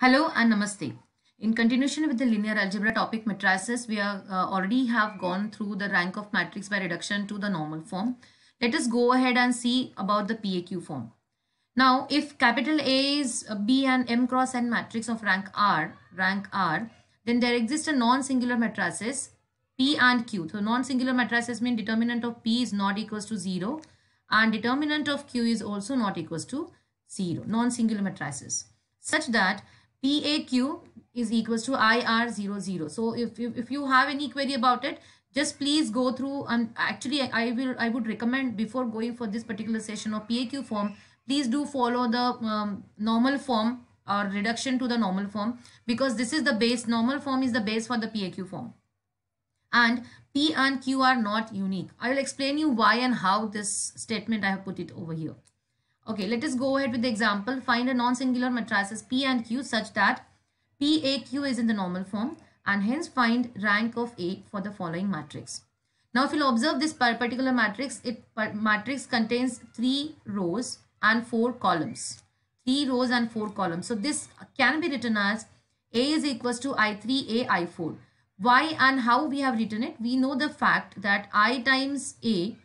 Hello and Namaste. In continuation with the linear algebra topic matrices, we are, uh, already have gone through the rank of matrix by reduction to the normal form. Let us go ahead and see about the PAQ form. Now, if capital A is B and M cross N matrix of rank R, rank R, then there exists a non-singular matrices P and Q. So, non-singular matrices mean determinant of P is not equals to 0 and determinant of Q is also not equals to 0. Non-singular matrices. Such that PAQ is equals to IR00. So if, if, if you have any query about it, just please go through and actually I will I would recommend before going for this particular session of PAQ form, please do follow the um, normal form or reduction to the normal form because this is the base normal form is the base for the PAQ form and P and Q are not unique. I will explain you why and how this statement I have put it over here. Okay, let us go ahead with the example. Find a non-singular matrices P and Q such that PAQ is in the normal form and hence find rank of A for the following matrix. Now if you'll observe this particular matrix, it matrix contains three rows and four columns. Three rows and four columns. So this can be written as A is equals to I3, A, I4. Why and how we have written it? We know the fact that I times A,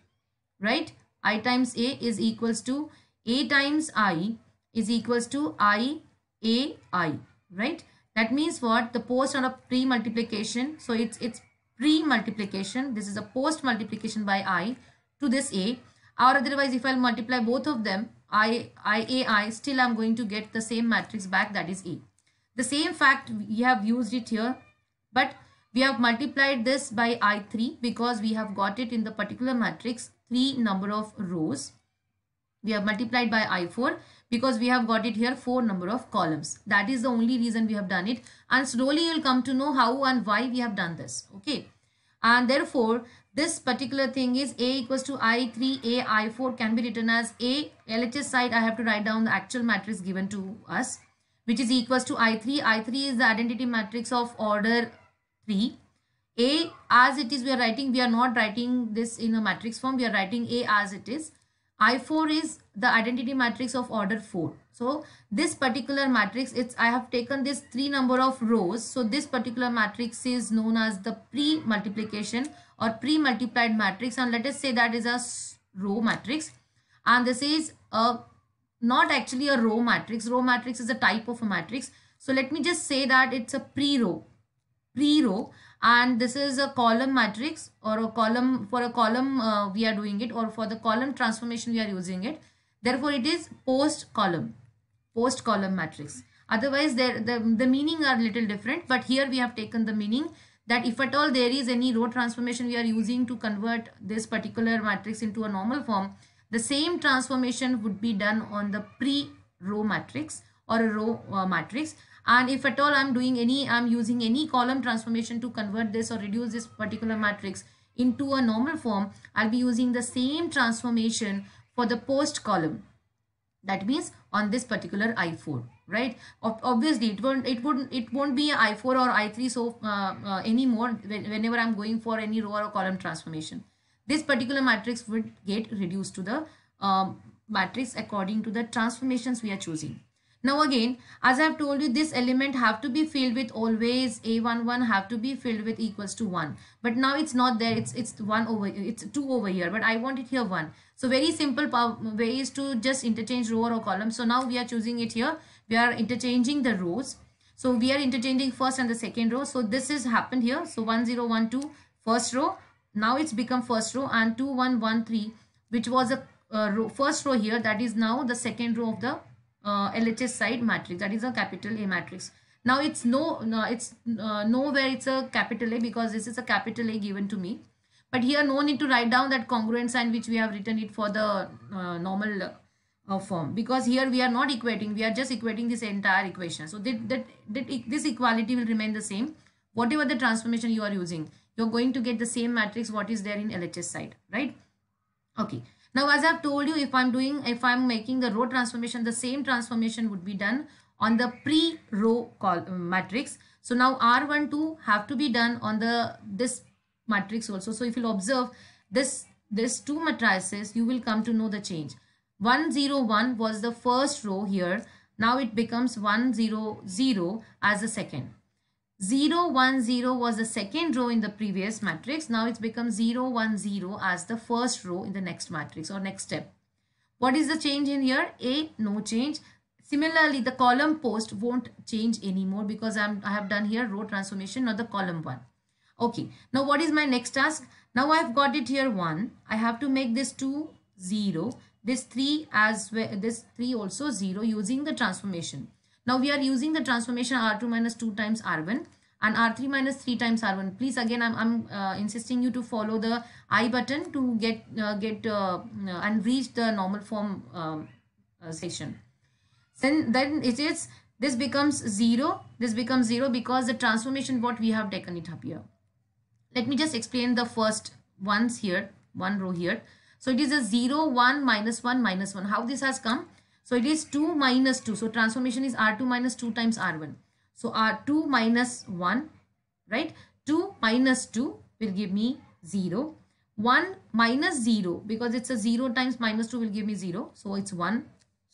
right? I times A is equals to a times I is equals to I A I, right? That means what? The post on a pre-multiplication. So it's it's pre-multiplication. This is a post-multiplication by I to this A. Or otherwise, if i multiply both of them, I, I, A, I, still I'm going to get the same matrix back that is A. The same fact we have used it here, but we have multiplied this by I3 because we have got it in the particular matrix 3 number of rows we have multiplied by i4 because we have got it here 4 number of columns. That is the only reason we have done it and slowly you will come to know how and why we have done this. Okay. And therefore, this particular thing is A equals to I3, A, I4 can be written as A. LHS side, I have to write down the actual matrix given to us, which is equals to I3. I3 is the identity matrix of order 3. A as it is, we are writing, we are not writing this in a matrix form, we are writing A as it is. I4 is the identity matrix of order 4. So this particular matrix, it's I have taken this three number of rows. So this particular matrix is known as the pre-multiplication or pre-multiplied matrix. And let us say that is a row matrix. And this is a not actually a row matrix. Row matrix is a type of a matrix. So let me just say that it's a pre-row. Pre-row and this is a column matrix or a column for a column uh, we are doing it or for the column transformation we are using it therefore it is post column post column matrix otherwise there the, the meaning are little different but here we have taken the meaning that if at all there is any row transformation we are using to convert this particular matrix into a normal form the same transformation would be done on the pre row matrix or a row uh, matrix and if at all i'm doing any i'm using any column transformation to convert this or reduce this particular matrix into a normal form i'll be using the same transformation for the post column that means on this particular i4 right obviously it won't it wouldn't it won't be i4 or i3 so uh, uh, anymore whenever i'm going for any row or column transformation this particular matrix would get reduced to the um, matrix according to the transformations we are choosing now again, as I've told you, this element have to be filled with always A11 have to be filled with equals to 1. But now it's not there. It's it's 1 over, it's 2 over here. But I want it here 1. So very simple way is to just interchange row or column. So now we are choosing it here. We are interchanging the rows. So we are interchanging first and the second row. So this has happened here. So 1012 first row. Now it's become first row and 2113 which was a uh, row, first row here that is now the second row of the uh, LHS side matrix that is a capital A matrix. Now it's no, no it's uh, nowhere it's a capital A because this is a capital A given to me. But here no need to write down that congruent sign which we have written it for the uh, normal uh, form because here we are not equating we are just equating this entire equation. So that, that, that this equality will remain the same whatever the transformation you are using you're going to get the same matrix what is there in LHS side right. Okay. Now, as I've told you, if I'm doing, if I'm making the row transformation, the same transformation would be done on the pre-row uh, matrix. So now R1, 2 have to be done on the this matrix also. So if you observe this, this two matrices, you will come to know the change. 101 was the first row here. Now it becomes 100 as the second. 0, 1, 0 was the second row in the previous matrix. Now it's become 0, 1, 0 as the first row in the next matrix or next step. What is the change in here? A no change. Similarly, the column post won't change anymore because I'm, I have done here row transformation, not the column 1. Okay, now what is my next task? Now I've got it here 1. I have to make this 2, 0. This 3 as well, this 3 also 0 using the transformation. Now we are using the transformation R2 minus 2 times R1 and R3 minus 3 times R1. Please again, I'm, I'm uh, insisting you to follow the I button to get, uh, get uh, uh and reach the normal form um, uh, session. Then, then it is, this becomes 0. This becomes 0 because the transformation what we have taken it up here. Let me just explain the first ones here, one row here. So it is a 0, 1, minus 1, minus 1. How this has come? So it is 2 minus 2. So transformation is R2 minus 2 times R1. So R2 minus 1, right? 2 minus 2 will give me 0. 1 minus 0 because it's a 0 times minus 2 will give me 0. So it's 1.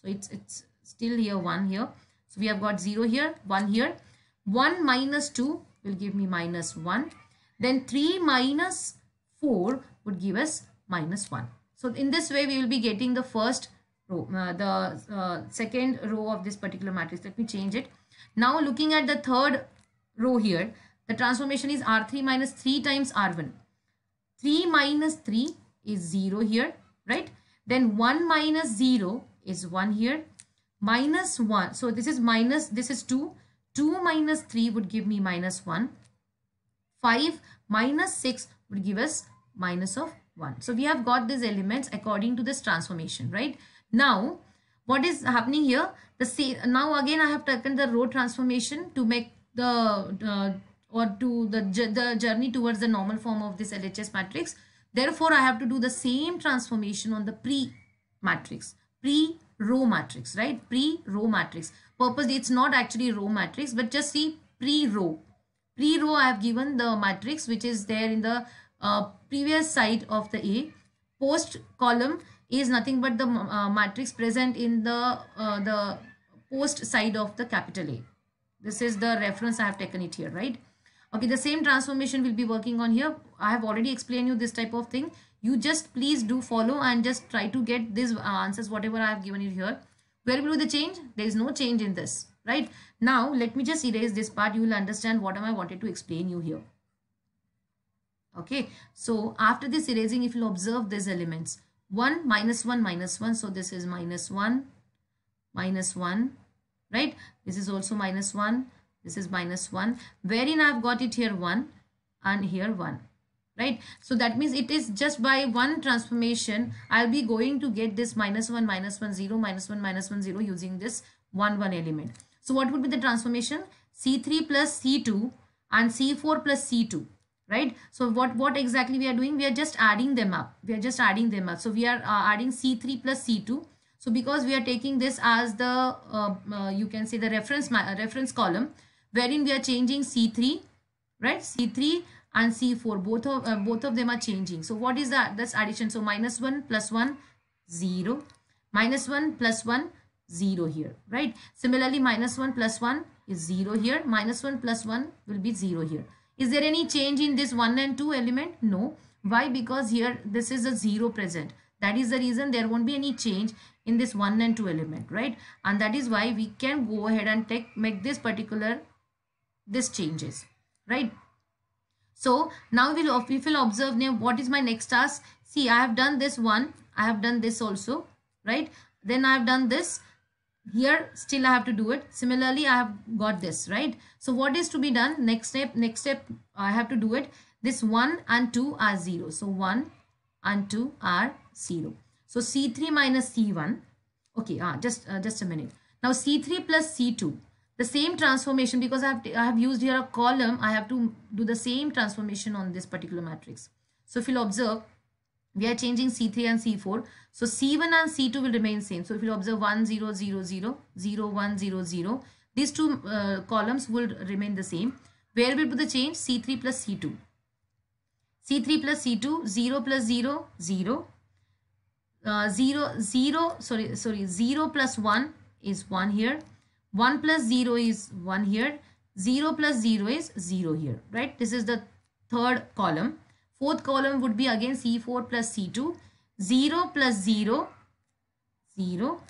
So it's, it's still here 1 here. So we have got 0 here, 1 here. 1 minus 2 will give me minus 1. Then 3 minus 4 would give us minus 1. So in this way we will be getting the first row, uh, the uh, second row of this particular matrix. Let me change it. Now looking at the third row here, the transformation is R3 minus 3 times R1. 3 minus 3 is 0 here, right? Then 1 minus 0 is 1 here. Minus 1. So this is minus, this is 2. 2 minus 3 would give me minus 1. 5 minus 6 would give us minus of 1. So we have got these elements according to this transformation, right? Now, what is happening here? The same, now again I have taken the row transformation to make the uh, or to the, the journey towards the normal form of this LHS matrix. Therefore, I have to do the same transformation on the pre matrix, pre row matrix, right? Pre row matrix. Purposely, it's not actually row matrix, but just see pre row. Pre row, I have given the matrix which is there in the uh, previous side of the A. Post column is nothing but the uh, matrix present in the uh, the post side of the capital A. This is the reference I have taken it here, right? Okay, the same transformation will be working on here. I have already explained you this type of thing. You just please do follow and just try to get these uh, answers, whatever I have given you here. Where will the change? There is no change in this, right? Now, let me just erase this part. You will understand what am I wanted to explain you here. Okay, so after this erasing, if you observe these elements, 1 minus 1 minus 1 so this is minus 1 minus 1 right this is also minus 1 this is minus 1 wherein I've got it here 1 and here 1 right so that means it is just by one transformation I'll be going to get this minus 1 minus 1 0 minus 1 minus 1 0 using this 1 1 element so what would be the transformation C3 plus C2 and C4 plus C2 right so what what exactly we are doing we are just adding them up we are just adding them up so we are uh, adding c3 plus c2 so because we are taking this as the uh, uh, you can say the reference uh, reference column wherein we are changing c3 right c3 and c4 both of uh, both of them are changing so what is that that's addition so minus 1 plus 1 0 minus 1 plus 1 0 here right similarly minus 1 plus 1 is 0 here minus 1 plus 1 will be 0 here is there any change in this 1 and 2 element? No. Why? Because here this is a 0 present. That is the reason there won't be any change in this 1 and 2 element, right? And that is why we can go ahead and take, make this particular, this changes, right? So now we will, we will observe now what is my next task. See, I have done this one. I have done this also, right? Then I have done this here still I have to do it. Similarly, I have got this, right? So what is to be done? Next step, next step, I have to do it. This 1 and 2 are 0. So 1 and 2 are 0. So C3 minus C1. Okay, ah, just, uh, just a minute. Now C3 plus C2. The same transformation because I have, I have used here a column. I have to do the same transformation on this particular matrix. So if you'll observe, we are changing C3 and C4. So C1 and C2 will remain same. So if you observe 1, 0, 0, 0, 0, 1, 0, 0, these two uh, columns will remain the same. Where will be the change? C3 plus C2. C3 plus C2, 0 plus 0, 0. Uh, 0, 0, sorry, sorry, 0 plus 1 is 1 here. 1 plus 0 is 1 here. 0 plus 0 is 0 here, right? This is the third column Fourth column would be again C4 plus C2. 0 plus 0, 0.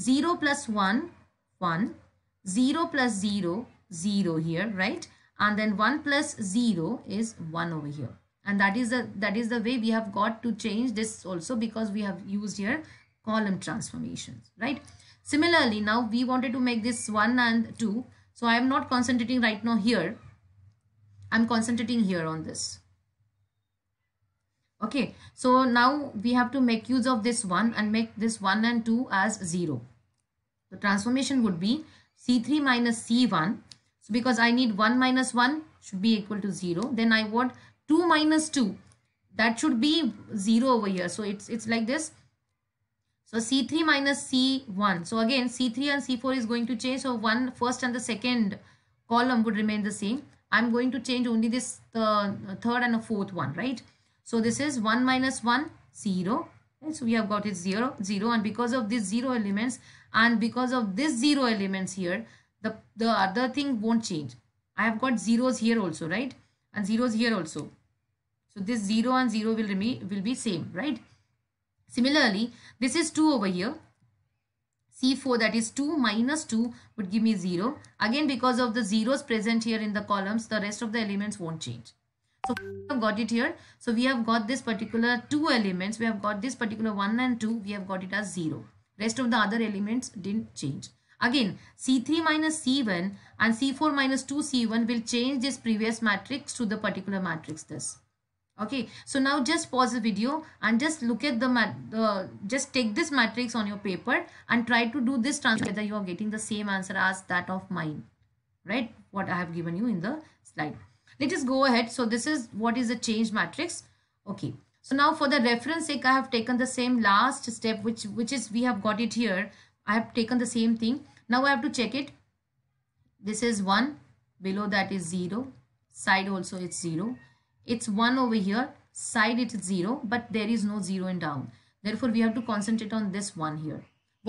0 plus 1, 1. 0 plus 0, 0 here, right? And then 1 plus 0 is 1 over here. And that is the that is the way we have got to change this also because we have used here column transformations, right? Similarly, now we wanted to make this 1 and 2. So I am not concentrating right now here. I'm concentrating here on this okay so now we have to make use of this one and make this one and two as zero the transformation would be c3 minus c1 so because i need 1 minus 1 should be equal to 0 then i want 2 minus 2 that should be 0 over here so it's it's like this so c3 minus c1 so again c3 and c4 is going to change so one first and the second column would remain the same i'm going to change only this the third and the fourth one right so this is 1 minus 1, 0. And so we have got it 0, 0. And because of these 0 elements and because of this 0 elements here, the, the other thing won't change. I have got zeros here also, right? And zeros here also. So this 0 and 0 will, remain, will be same, right? Similarly, this is 2 over here. C4 that is 2 minus 2 would give me 0. Again because of the zeros present here in the columns the rest of the elements won't change. So we have got it here. So we have got this particular two elements. We have got this particular one and two. We have got it as zero. Rest of the other elements didn't change. Again, C3 minus C1 and C4 minus 2C1 will change this previous matrix to the particular matrix this. Okay, so now just pause the video and just look at the, uh, just take this matrix on your paper and try to do this transfer whether you are getting the same answer as that of mine, right? What I have given you in the slide let us go ahead so this is what is the change matrix okay so now for the reference sake i have taken the same last step which which is we have got it here i have taken the same thing now i have to check it this is 1 below that is 0 side also it's 0 it's 1 over here side it's 0 but there is no 0 in down therefore we have to concentrate on this one here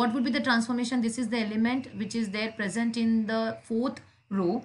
what would be the transformation this is the element which is there present in the fourth row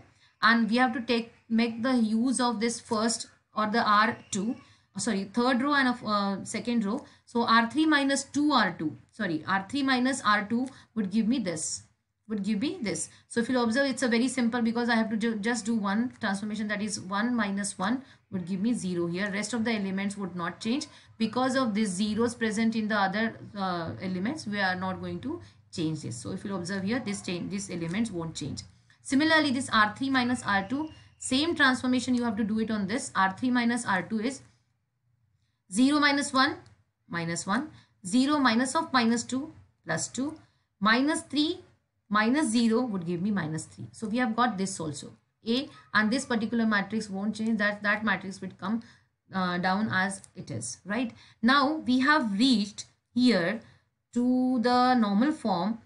and we have to take make the use of this first or the R2 uh, sorry third row and a uh, second row so r3 minus 2 r2 sorry r3 minus r2 would give me this would give me this so if you observe it's a very simple because i have to just do one transformation that is 1 minus 1 would give me 0 here rest of the elements would not change because of these zeros present in the other uh, elements we are not going to change this so if you observe here this change these elements won't change similarly this r3 minus r2 same transformation you have to do it on this. R3 minus R2 is 0 minus 1 minus 1. 0 minus of minus 2 plus 2. Minus 3 minus 0 would give me minus 3. So we have got this also. A and this particular matrix won't change. That, that matrix would come uh, down as it is. Right. Now we have reached here to the normal form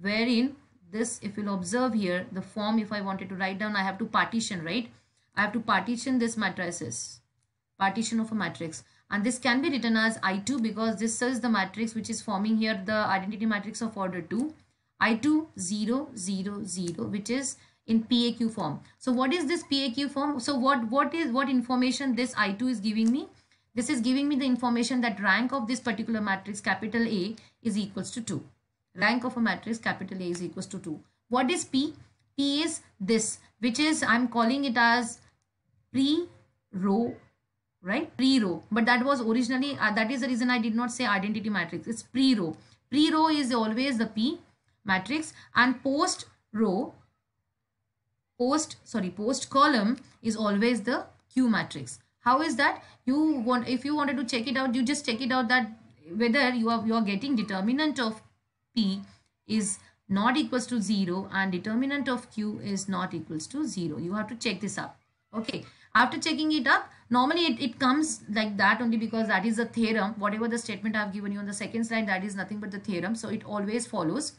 wherein this if you'll observe here the form if I wanted to write down I have to partition right I have to partition this matrices partition of a matrix and this can be written as I2 because this is the matrix which is forming here the identity matrix of order 2 I2 0 0 0 which is in PAQ form so what is this PAQ form so what what is what information this I2 is giving me this is giving me the information that rank of this particular matrix capital A is equals to 2 rank of a matrix capital A is equals to 2. What is P? P is this, which is I'm calling it as pre-row, right? Pre-row. But that was originally, uh, that is the reason I did not say identity matrix. It's pre-row. Pre-row is always the P matrix and post-row, post, sorry, post-column is always the Q matrix. How is that? You want, if you wanted to check it out, you just check it out that whether you are, you are getting determinant of P is not equals to 0 and determinant of Q is not equals to 0. You have to check this up. Okay. After checking it up, normally it, it comes like that only because that is a theorem. Whatever the statement I have given you on the second slide, that is nothing but the theorem. So it always follows.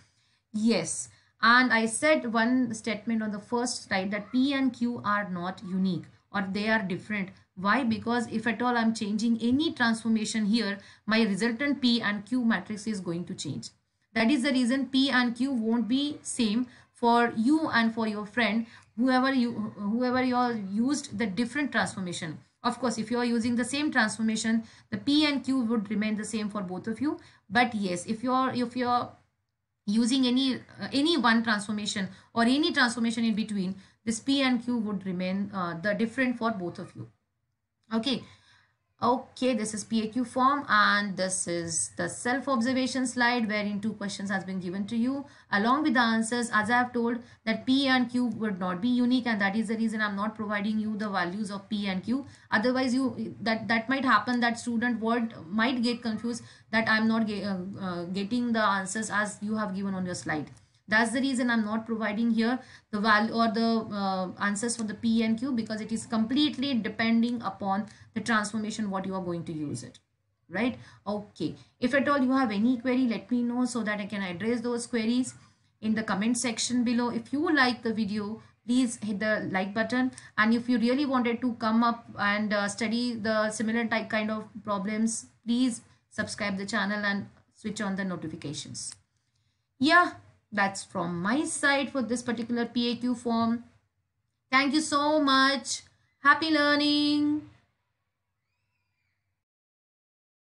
Yes. And I said one statement on the first slide that P and Q are not unique or they are different. Why? Because if at all I'm changing any transformation here, my resultant P and Q matrix is going to change. That is the reason P and Q won't be same for you and for your friend whoever you whoever you are used the different transformation of course if you are using the same transformation the p and q would remain the same for both of you but yes if you are if you are using any uh, any one transformation or any transformation in between this p and q would remain uh, the different for both of you okay Okay, this is PAQ form and this is the self-observation slide wherein two questions has been given to you along with the answers as I have told that P and Q would not be unique and that is the reason I'm not providing you the values of P and Q otherwise you that that might happen that student word might get confused that I'm not get, uh, uh, getting the answers as you have given on your slide. That's the reason I'm not providing here the value or the uh, answers for the P and Q because it is completely depending upon the transformation what you are going to use it right okay if at all you have any query let me know so that i can address those queries in the comment section below if you like the video please hit the like button and if you really wanted to come up and uh, study the similar type kind of problems please subscribe the channel and switch on the notifications yeah that's from my side for this particular paq form thank you so much happy learning